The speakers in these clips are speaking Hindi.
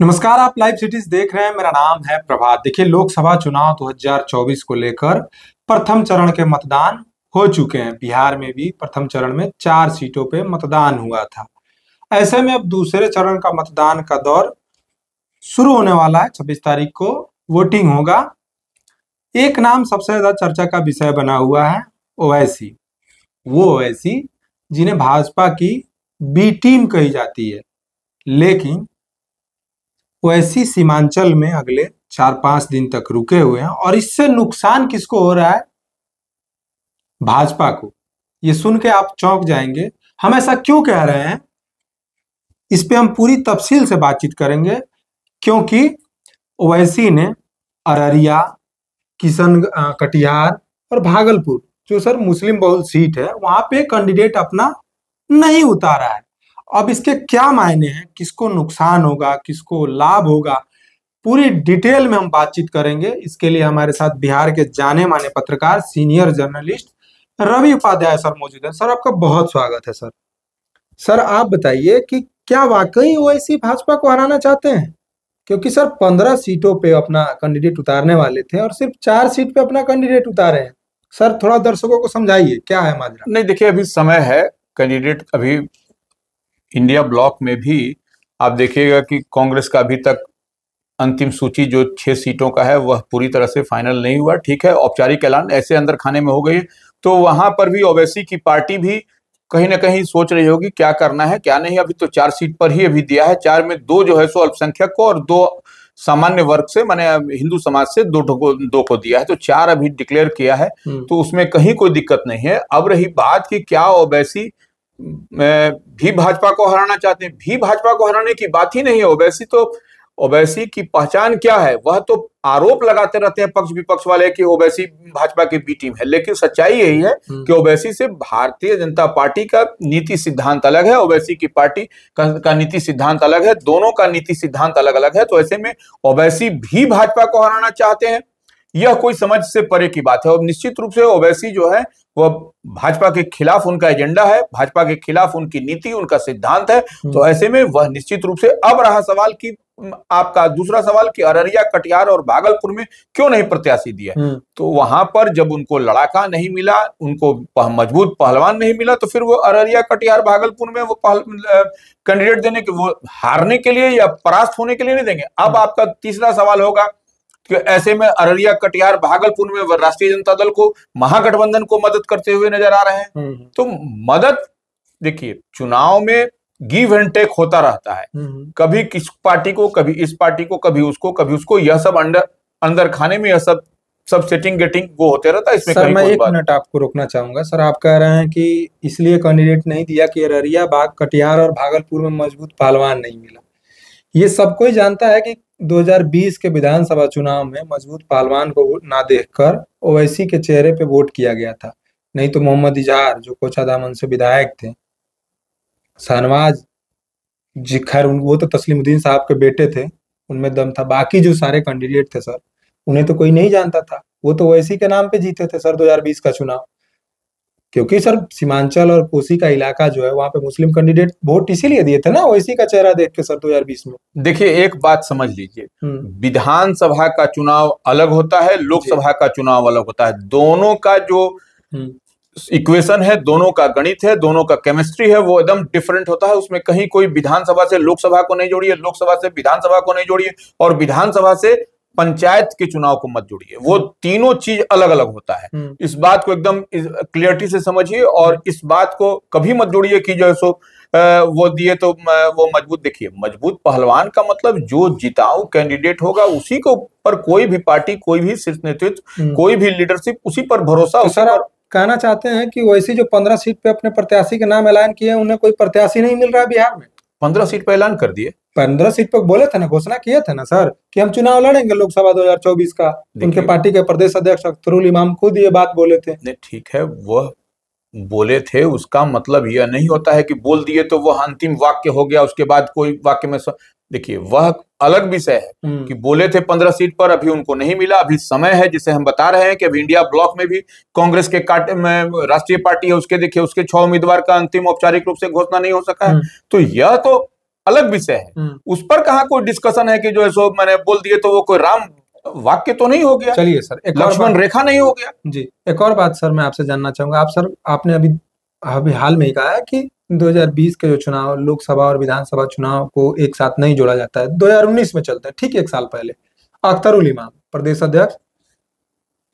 नमस्कार आप लाइव सिटीज देख रहे हैं मेरा नाम है प्रभात देखिए लोकसभा चुनाव 2024 को लेकर प्रथम चरण के मतदान हो चुके हैं बिहार में भी प्रथम चरण में चार सीटों पे मतदान हुआ था ऐसे में अब दूसरे चरण का मतदान का दौर शुरू होने वाला है छब्बीस तारीख को वोटिंग होगा एक नाम सबसे ज्यादा चर्चा का विषय बना हुआ है ओवैसी वो ओवैसी जिन्हें भाजपा की बी टीम कही जाती है लेकिन वैसी सीमांचल में अगले चार पांच दिन तक रुके हुए हैं और इससे नुकसान किसको हो रहा है भाजपा को ये सुन के आप चौंक जाएंगे हम ऐसा क्यों कह रहे हैं इस पर हम पूरी तफसील से बातचीत करेंगे क्योंकि ओवैसी ने अररिया किशन कटिहार और भागलपुर जो सर मुस्लिम बहुल सीट है वहां पे कैंडिडेट अपना नहीं उतारा है अब इसके क्या मायने हैं किसको नुकसान होगा किसको लाभ होगा पूरी डिटेल में हम बातचीत करेंगे इसके लिए हमारे साथ बिहार के जाने माने पत्रकार senior journalist Ravi Upadhyay sir मौजूद हैं सर आपका बहुत स्वागत है सर सर आप बताइए कि क्या वाकई ऐसी भाजपा को हराना चाहते हैं क्योंकि सर पंद्रह सीटों पे अपना कैंडिडेट उतारने वाले थे और सिर्फ चार सीट पे अपना कैंडिडेट उतारे हैं सर थोड़ा दर्शकों को समझाइए क्या है माजरा नहीं देखिए अभी समय है कैंडिडेट अभी इंडिया ब्लॉक में भी आप देखिएगा कि कांग्रेस का अभी तक अंतिम सूची जो छह सीटों का है वह पूरी तरह से फाइनल नहीं हुआ ठीक है औपचारिक ऐलान ऐसे अंदर खाने में हो गई तो वहां पर भी ओवैसी की पार्टी भी कहीं ना कहीं सोच रही होगी क्या करना है क्या नहीं अभी तो चार सीट पर ही अभी दिया है चार में दो जो है सो अल्पसंख्यक को और दो सामान्य वर्ग से मैंने हिंदू समाज से दो को दो को दिया है तो चार अभी डिक्लेयर किया है हम्म। तो उसमें कहीं कोई दिक्कत नहीं है अब रही बात कि क्या ओबैसी भी भाजपा को हराना चाहते हैं भी भाजपा को हराने की बात ही नहीं है ओबैसी तो ओबैसी की पहचान क्या है वह तो आरोप लगाते रहते हैं पक्ष विपक्ष वाले कि ओबैसी भाजपा की बी टीम है लेकिन सच्चाई यही है हम्म। कि ओबैसी से भारतीय जनता पार्टी का नीति सिद्धांत अलग है ओबैसी की पार्टी का, का नीति सिद्धांत अलग है दोनों का नीति सिद्धांत अलग अलग है तो ऐसे में ओबैसी भी भाजपा को हराना चाहते हैं यह कोई समझ से परे की बात है और निश्चित रूप से ओवैसी जो है वह भाजपा के खिलाफ उनका एजेंडा है भाजपा के खिलाफ उनकी नीति उनका सिद्धांत है हम्म। तो ऐसे में वह निश्चित रूप से अब रहा सवाल कि आपका दूसरा सवाल कि अररिया कटिहार और भागलपुर में क्यों नहीं प्रत्याशी दिया हम्म। तो वहां पर जब उनको लड़ाका नहीं मिला उनको मजबूत पहलवान नहीं मिला तो फिर वो अररिया कटिहार भागलपुर में वो कैंडिडेट देने के वो हारने के लिए या परास्त होने के लिए नहीं देंगे अब हम्म। आपका तीसरा सवाल होगा तो ऐसे में अररिया कटिहार भागलपुर में राष्ट्रीय जनता दल को महागठबंधन को मदद करते हुए नजर आ रहे हैं हम्म, हम्म। तो मदद देखिए चुनाव में गिव एंड टेक होता रहता है हम्म, कभी किस पार्टी को कभी इस पार्टी को कभी उसको कभी उसको यह सब अंडर अंदर खाने में यह सब सब सेटिंग गेटिंग वो होते रहता है इसमें सर मैं एक मिनट आपको रोकना चाहूंगा सर आप कह रहे हैं कि इसलिए कैंडिडेट नहीं दिया कि अररिया बाग कटिहार और भागलपुर में मजबूत पहलवान नहीं मिला ये सबको ही जानता है कि 2020 के विधानसभा चुनाव में मजबूत पहलवान को ना देखकर ओवैसी के चेहरे पे वोट किया गया था नहीं तो मोहम्मद इजहार जो कोचा दामन से विधायक थे शाहनवाज जी खैर वो तो तस्लीमुद्दीन साहब के बेटे थे उनमें दम था बाकी जो सारे कैंडिडेट थे सर उन्हें तो कोई नहीं जानता था वो तो ओवैसी के नाम पे जीते थे सर 2020 का चुनाव क्योंकि सर सीमांचल और कोसी का इलाका जो है वहां पे मुस्लिम कैंडिडेट वोट इसीलिए दिए थे ना वैसी का चेहरा देख के सर 2020 में देखिए एक बात समझ लीजिए हम्म। विधानसभा का चुनाव अलग होता है लोकसभा का चुनाव अलग होता है दोनों का जो इक्वेशन हम्म। है दोनों का गणित है दोनों का केमिस्ट्री है वो एकदम डिफरेंट होता है उसमें कहीं कोई विधानसभा से लोकसभा को नहीं जोड़िए लोकसभा से विधानसभा को नहीं जोड़िए और विधानसभा से पंचायत के चुनाव को मत जोड़िए वो हम्म। तीनों चीज अलग अलग होता है हम्म। इस बात को एकदम क्लियरिटी से समझिए और इस बात को कभी मत जोड़िए कि जो सो वो दिए तो वो मजबूत देखिए मजबूत पहलवान का मतलब जो जिताऊ कैंडिडेट होगा उसी को पर कोई भी पार्टी कोई भी शीर्ष नेतृत्व हम्म। कोई भी लीडरशिप उसी पर भरोसा तो सर कहना चाहते हैं कि वैसी जो पंद्रह सीट पे अपने प्रत्याशी के नाम ऐलान किए उन्हें कोई प्रत्याशी नहीं मिल रहा बिहार में पंद्रह सीट पर ऐलान कर दिए पंद्रह सीट पर बोले थे ना घोषणा किए थे ना सर कि हम चुनाव लड़ेंगे लोकसभा 2024 का उनके पार्टी के प्रदेश अध्यक्ष अख्तरुल इमाम खुद ये बात बोले थे नहीं ठीक है वह बोले थे उसका मतलब यह नहीं होता है कि बोल दिए तो वह अंतिम वाक्य हो गया उसके बाद कोई वाक्य में देखिए वह अलग विषय है हम्म। कि बोले थे पंद्रह सीट पर अभी उनको नहीं मिला अभी समय है जिसे हम बता रहे हैं कि अभी इंडिया ब्लॉक में भी कांग्रेस के काट में राष्ट्रीय पार्टी है उसके देखिए उसके छह उम्मीदवार का अंतिम औपचारिक रूप से घोषणा नहीं हो सका है हम्म। तो यह तो अलग विषय है हम्म। उस पर कहा कोई डिस्कशन है कि जो है सो मैंने बोल दिए तो वो कोई राम वाक्य तो नहीं हो गया चलिए सर एक लक्ष्मण रेखा नहीं हो गया जी एक और बात सर मैं आपसे जानना चाहूंगा आप सर आपने अभी अभी हाल में ही कहा है कि 2020 के जो चुनाव लोकसभा और विधानसभा चुनाव को एक साथ नहीं जोड़ा जाता है 2019 में चलता है ठीक एक साल पहले उल इमाम प्रदेश अध्यक्ष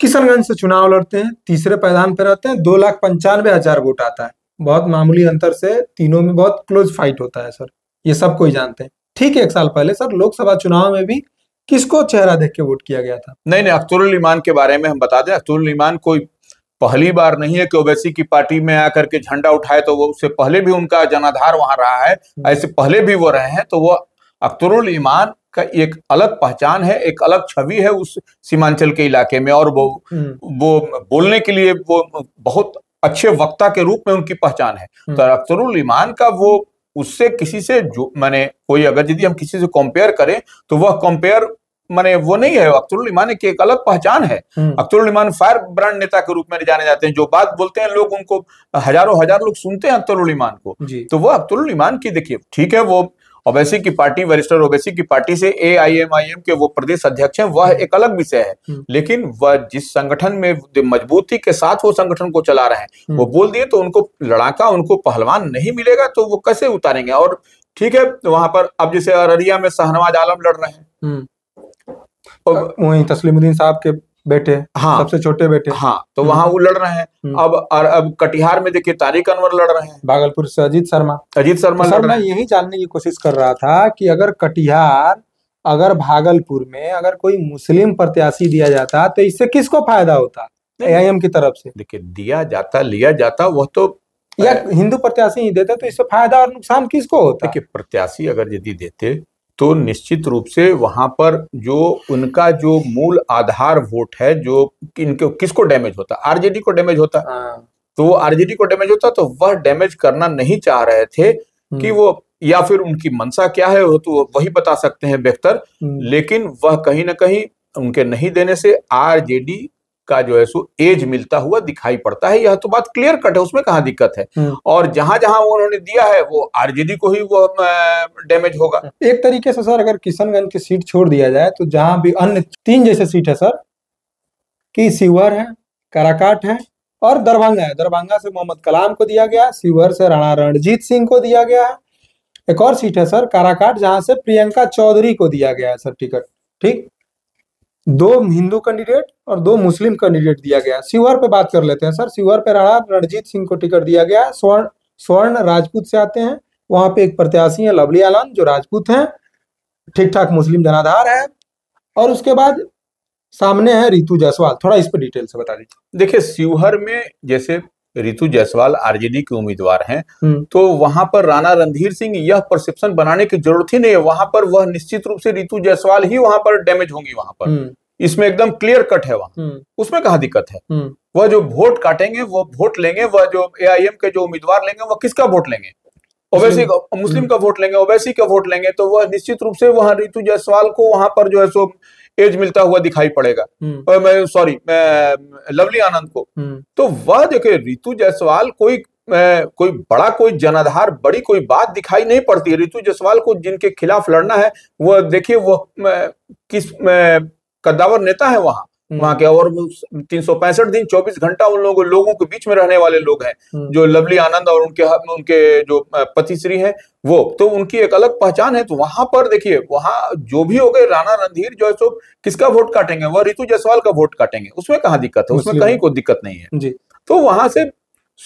किशनगंज से चुनाव लड़ते हैं तीसरे पैदान पर रहते हैं दो लाख पंचानवे हजार वोट आता है बहुत मामूली अंतर से तीनों में बहुत क्लोज फाइट होता है सर ये सब कोई जानते हैं ठीक एक साल पहले सर लोकसभा चुनाव में भी किसको चेहरा देख के वोट किया गया था नहीं नहीं अख्तरुल ईमान के बारे में हम बता दें अख्तरुल ईमान कोई पहली बार नहीं है कि ओवैसी की पार्टी में आकर के झंडा उठाए तो वो उससे पहले भी उनका जनाधार वहां रहा है ऐसे पहले भी वो रहे हैं तो वो अख्तरुल ईमान का एक अलग पहचान है एक अलग छवि है उस सीमांचल के इलाके में और वो हम्म। वो बोलने के लिए वो बहुत अच्छे वक्ता के रूप में उनकी पहचान है हम्म। तो अख्तरुल ईमान का वो उससे किसी से जो मैंने कोई अगर यदि हम किसी से कंपेयर करें तो वह कंपेयर माने वो नहीं है अख्तरुल ईमान की एक अलग पहचान है हम्म। अख्तरुल ईमान फायर ब्रांड नेता के रूप में जाने जाते हैं जो बात बोलते हैं लोग उनको हजारों हजार लोग सुनते हैं अख्तरुल ईमान को तो वो अख्तरुल ईमान की देखिए ठीक है वो ओबैसी की पार्टी वरिष्ठ ओबैसी की पार्टी से ए आई एम आई एम के वो प्रदेश अध्यक्ष हैं वह हम्म। एक अलग विषय है हम्म। लेकिन वह जिस संगठन में मजबूती के साथ वो संगठन को चला रहे हैं वो बोल दिए तो उनको लड़ाका उनको पहलवान नहीं मिलेगा तो वो कैसे उतारेंगे और ठीक है वहां पर अब जैसे अररिया में शाहनवाज आलम लड़ रहे हैं और वही तस्लीमुद्दीन साहब के बेटे हाँ सबसे छोटे बेटे हाँ तो हम्म। वहाँ वो लड़ रहे हैं हम्म। अब और अब कटिहार में देखिए तारिक अनवर लड़ रहे हैं भागलपुर से अजीत शर्मा अजीत शर्मा तो सर मैं यही जानने की कोशिश कर रहा था कि अगर कटिहार अगर भागलपुर में अगर कोई मुस्लिम प्रत्याशी दिया जाता तो इससे किसको फायदा होता एआईएम की तरफ से देखिए दिया जाता लिया जाता वह तो या हिंदू प्रत्याशी ही देते तो इससे फायदा और नुकसान किसको होता देखिए प्रत्याशी अगर यदि देते तो निश्चित रूप से वहां पर जो उनका जो मूल आधार वोट है जो इनके किसको डैमेज होता आरजेडी को डैमेज होता हाँ। तो वो आरजेडी को डैमेज होता तो वह डैमेज करना नहीं चाह रहे थे हम्म। कि वो या फिर उनकी मनसा क्या है वो तो वही बता सकते हैं बेहतर हम्म। लेकिन वह कहीं ना कहीं उनके नहीं देने से आरजेडी का जो है सो एज मिलता हुआ दिखाई पड़ता है यह तो बात क्लियर कट है उसमें कहा दिक्कत है हम्म। और जहां जहां उन्होंने दिया है वो आरजेडी को ही वो डैमेज होगा एक तरीके से सर अगर किशनगंज की सीट छोड़ दिया जाए तो जहां भी अन्य तीन जैसे सीट है सर की सीवर है काराकाट है और दरभंगा है दरभंगा से मोहम्मद कलाम को दिया गया सीवर से राणा रणजीत सिंह को दिया गया है एक और सीट है सर काराकाट जहां से प्रियंका चौधरी को दिया गया है सर टिकट ठीक दो हिंदू कैंडिडेट और दो मुस्लिम कैंडिडेट दिया गया शिवहर पे बात कर लेते हैं सर शिवहर पे राणा रणजीत सिंह को टिकट दिया गया स्वर्ण स्वर्ण राजपूत से आते हैं वहां पे एक प्रत्याशी है लवली आलम जो राजपूत हैं ठीक ठाक मुस्लिम जनाधार है और उसके बाद सामने है रितु जायसवाल थोड़ा इस पर डिटेल से बता दीजिए देखिये शिवहर में जैसे रितु जायसवाल आरजेडी के उम्मीदवार हैं हम्म। तो वहां पर राणा रणधीर सिंह यह परसेप्शन बनाने की जरूरत ही नहीं है वहां पर वह निश्चित रूप से रितु जायसवाल ही वहां पर डैमेज होंगी वहां पर हम्म। इसमें एकदम क्लियर कट है वहां हम्म। उसमें कहा दिक्कत है वह जो वोट काटेंगे वह वोट लेंगे वह जो एआईएम के जो उम्मीदवार लेंगे वह किसका वोट लेंगे ओवैसी का मुस्लिम का वोट लेंगे ओवैसी का वोट लेंगे तो वह निश्चित रूप से वहां रितु जायसवाल को वहां पर जो है सो एज मिलता हुआ दिखाई पड़ेगा हम्म। मैं सॉरी लवली आनंद को हम्म। तो वह देखे रितु जायसवाल कोई कोई बड़ा कोई जनाधार बड़ी कोई बात दिखाई नहीं पड़ती है रितु जायसवाल को जिनके खिलाफ लड़ना है वह देखिए वह किस कद्दावर नेता है वहां वहां के और तीन सौ पैंसठ दिन चौबीस घंटा उन लोगों लोगों के बीच में रहने वाले लोग हैं हम्म। जो लवली आनंद और उनके उनके जो पति श्री है वो तो उनकी एक अलग पहचान है तो वहां पर देखिए वहां जो भी हो गए राणा रणधीर जो है सो किसका वोट काटेंगे वह ऋतु जायसवाल का वोट काटेंगे उसमें कहा दिक्कत है उसमें कहीं कोई दिक्कत नहीं है जी तो वहां से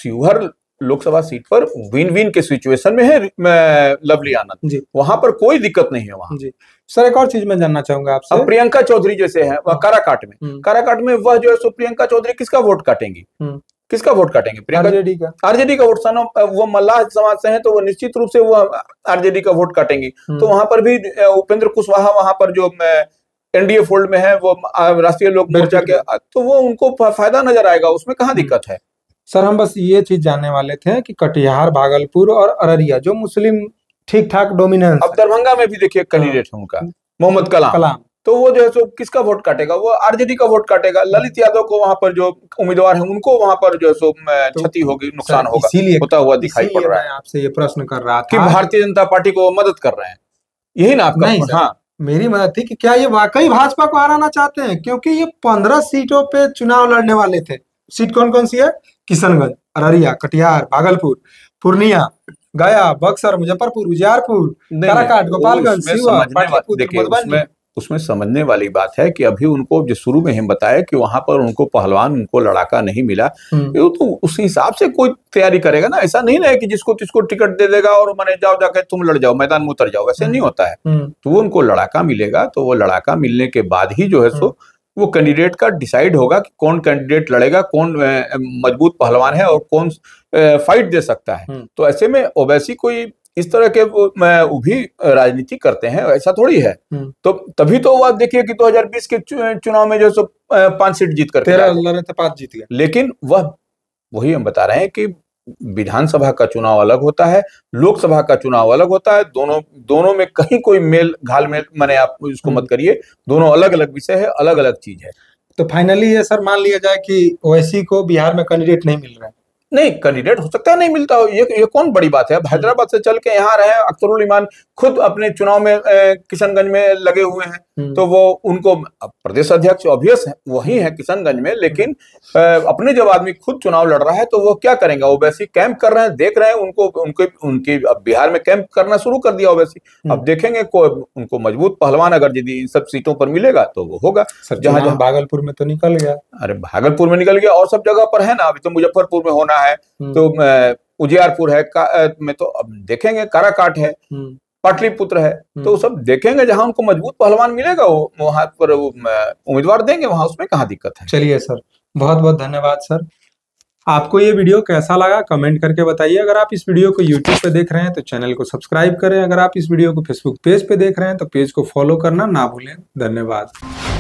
शिवहर लोकसभा सीट पर विन विन के सिचुएशन में है लवली आनंद जी वहां पर कोई दिक्कत नहीं है वहां जी सर एक और चीज मैं जानना चाहूंगा आपसे अब प्रियंका चौधरी जैसे है वह हाँ। काराकाट में हम्म। काराकाट में वह जो है सो प्रियंका चौधरी किसका वोट काटेंगी हम्म। किसका वोट काटेंगे प्रियंका आरजेडी का आरजेडी का वोट सनो वो मल्लाह समाज से हैं तो वो निश्चित रूप से वो आरजेडी का वोट काटेंगी हम्म। तो वहां पर भी उपेंद्र कुशवाहा वहां पर जो एनडीए फोल्ड में है वो राष्ट्रीय लोक मोर्चा के तो वो उनको फायदा नजर आएगा उसमें कहाँ दिक्कत है सर हम बस ये चीज जानने वाले थे कि कटिहार भागलपुर और अररिया जो मुस्लिम ठीक ठाक डोमिनेंस अब दरभंगा में भी देखिए कैंडिडेट हाँ। है उनका मोहम्मद कलाम कलाम तो वो जो है सो किसका वोट काटेगा वो आरजेडी का वोट काटेगा हाँ। ललित यादव को वहां पर जो उम्मीदवार है उनको वहां पर जो है सो तो क्षति होगी नुकसान होगा होता हुआ दिखाई पड़ रहा है आपसे ये प्रश्न कर रहा था कि भारतीय जनता पार्टी को मदद कर रहे हैं यही ना आपका नहीं हाँ मेरी मदद थी कि क्या ये वाकई भाजपा को हराना चाहते हैं क्योंकि ये पंद्रह सीटों पे चुनाव लड़ने वाले थे सीट कौन कौन सी है किशनगंज अररिया कटिहार भागलपुर पूर्णिया गया बक्सर मुजफ्फरपुर उजियारपुर काराकाट गोपालगंज मधुबनी उसमें समझने वाली बात है कि अभी उनको जो शुरू में हम बताया कि वहां पर उनको पहलवान उनको लड़ाका नहीं मिला हम्म। तो उस हिसाब से कोई तैयारी करेगा ना ऐसा नहीं ना कि जिसको जिसको टिकट दे देगा और मैंने जाओ जाके तुम लड़ जाओ मैदान में उतर जाओ ऐसे नहीं हम्म। होता है हम्म। तो वो उनको लड़ाका मिलेगा तो वो लड़ाका मिलने के बाद ही जो है सो वो कैंडिडेट का डिसाइड होगा कि कौन कैंडिडेट लड़ेगा कौन मजबूत पहलवान है और कौन फाइट दे सकता है हम्म। तो ऐसे में ओबैसी कोई इस तरह के भी राजनीति करते हैं ऐसा थोड़ी है हम्म। तो तभी तो आप देखिए कि 2020 के चुनाव में जो सो पांच सीट जीत कर तेरह पांच जीत गए लेकिन वह वही हम बता रहे हैं कि विधानसभा का चुनाव अलग होता है लोकसभा का चुनाव अलग होता है दोनों दोनों में कहीं कोई मेल घाल मेल मैंने आप इसको मत हम्म। करिए दोनों अलग अलग विषय है अलग अलग चीज है तो फाइनली ये सर मान लिया जाए कि ओएसी को बिहार में कैंडिडेट नहीं मिल रहा है नहीं कैंडिडेट हो सकता है नहीं मिलता हो ये ये कौन बड़ी बात है अब हैदराबाद से चल के यहाँ रहे अख्तरुल ईमान खुद अपने चुनाव में किशनगंज में लगे हुए हैं हम्म। तो वो उनको प्रदेश अध्यक्ष ऑब्वियस है वही है किशनगंज में लेकिन अपने जब आदमी खुद चुनाव लड़ रहा है तो वो क्या करेंगे ओबैसी कैंप कर रहे हैं देख रहे हैं उनको उनके उनकी अब बिहार में कैंप करना शुरू कर दिया ओबैसी हम्म। अब देखेंगे उनको मजबूत पहलवान अगर यदि इन सब सीटों पर मिलेगा तो वो होगा जहां जहां भागलपुर में तो निकल गया अरे भागलपुर में निकल गया और सब जगह पर है ना अभी तो मुजफ्फरपुर में होना जिला है हम्म। तो उजियारपुर है में तो अब देखेंगे काराकाट है हम्म। पाटलिपुत्र है हम्म। तो सब देखेंगे जहां उनको मजबूत पहलवान मिलेगा वो वहां पर उम्मीदवार देंगे वहां उसमें कहाँ दिक्कत है चलिए सर बहुत बहुत धन्यवाद सर आपको ये वीडियो कैसा लगा कमेंट करके बताइए अगर आप इस वीडियो को यूट्यूब पे देख रहे हैं तो चैनल को सब्सक्राइब करें अगर आप इस वीडियो को फेसबुक पेज पे देख रहे हैं तो पेज को फॉलो करना ना भूलें धन्यवाद